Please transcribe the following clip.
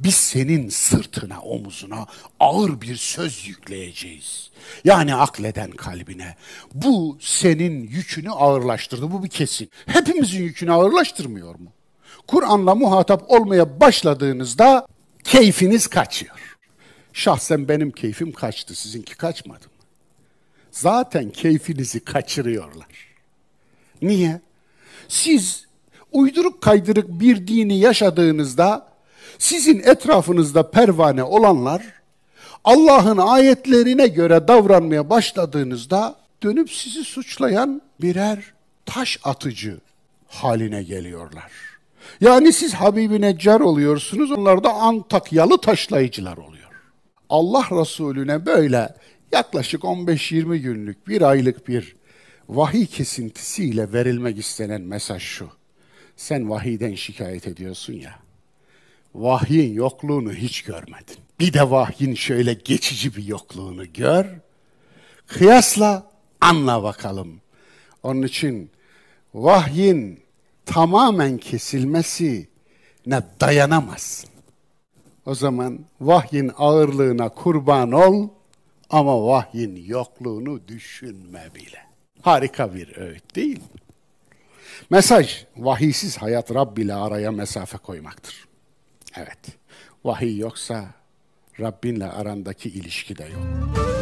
Biz senin sırtına, omuzuna ağır bir söz yükleyeceğiz. Yani akleden kalbine. Bu senin yükünü ağırlaştırdı. Bu bir kesin. Hepimizin yükünü ağırlaştırmıyor mu? Kur'an'la muhatap olmaya başladığınızda keyfiniz kaçıyor. Şahsen benim keyfim kaçtı, sizinki kaçmadı mı? Zaten keyfinizi kaçırıyorlar. Niye? Siz uyduruk kaydırık bir dini yaşadığınızda sizin etrafınızda pervane olanlar Allah'ın ayetlerine göre davranmaya başladığınızda dönüp sizi suçlayan birer taş atıcı haline geliyorlar. Yani siz Habibine Neccar oluyorsunuz, onlar da Antakyalı taşlayıcılar oluyor. Allah Resulüne böyle yaklaşık 15-20 günlük, bir aylık bir vahiy kesintisiyle verilmek istenen mesaj şu. Sen vahiden şikayet ediyorsun ya vahyin yokluğunu hiç görmedin. Bir de vahyin şöyle geçici bir yokluğunu gör. Kıyasla anla bakalım. Onun için vahyin tamamen kesilmesi ne dayanamaz. O zaman vahyin ağırlığına kurban ol ama vahyin yokluğunu düşünme bile. Harika bir öğüt değil mi? Mesaj, vahiysiz hayat Rabb ile araya mesafe koymaktır. Evet. Vahiy yoksa Rabbinle arandaki ilişki de yok.